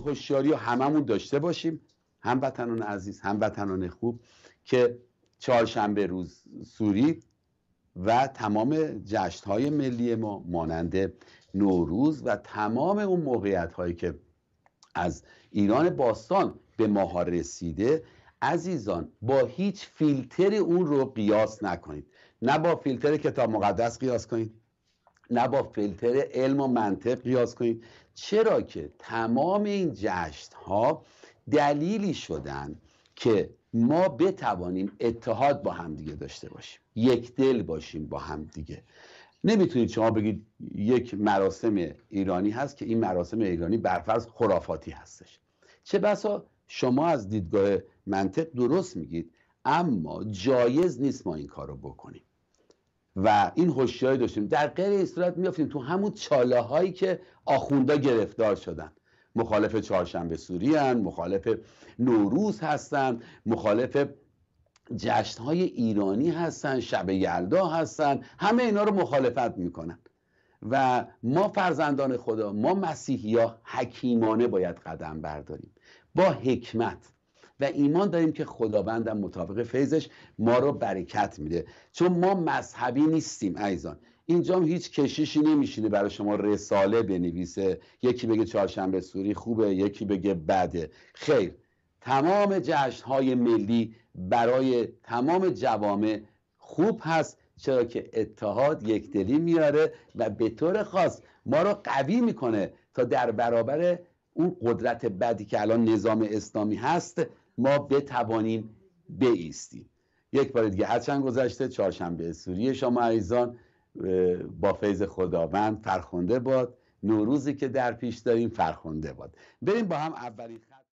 هوشیاری رو هممون داشته باشیم هموطنان عزیز هموطنان خوب که چهارشنبه روز سوری و تمام جشت های ملی ما مانند نوروز و تمام اون موقعیت هایی که از ایران باستان به ماها رسیده عزیزان با هیچ فیلتری اون رو قیاس نکنید نه با فیلتر کتاب مقدس قیاس کنید نه با فیلتر علم و منطق قیاس کنیم چرا که تمام این جشت ها دلیلی شدن که ما بتوانیم اتحاد با همدیگه داشته باشیم یک دل باشیم با همدیگه نمیتونید شما بگید یک مراسم ایرانی هست که این مراسم ایرانی برفرض خرافاتی هستش چه بسا شما از دیدگاه منطق درست میگید اما جایز نیست ما این کار رو بکنیم و این هوشیاری داشتیم در غیر این صورت میافتیم تو همون چاله هایی که آخوندا گرفتار شدن مخالف چهارشنبه سوری مخالف نوروز هستن مخالف جشن های ایرانی هستن شب یلدا هستن همه اینا رو مخالفت میکنن و ما فرزندان خدا ما مسیحی ها حکیمانه باید قدم برداریم با حکمت و ایمان داریم که خداوندم مطابق فیضش ما رو برکت میده چون ما مذهبی نیستیم ایزان اینجا هیچ کشیشی نمیشینه برای شما رساله بنویسه یکی بگه چهارشنبه سوری خوبه یکی بگه بده خیر تمام جشنهای ملی برای تمام جوامع خوب هست چرا که اتحاد یکدلی میاره و به طور خاص ما رو قوی میکنه تا در برابر اون قدرت بدی که الان نظام اسلامی هست ما بتوانیم بیستیم یک بار دیگه هرچند گذشته چهارشنبه سوری شما عزیزان با فیض خداوند فرخنده باد نوروزی که در پیش داریم فرخنده باد بریم با هم اولین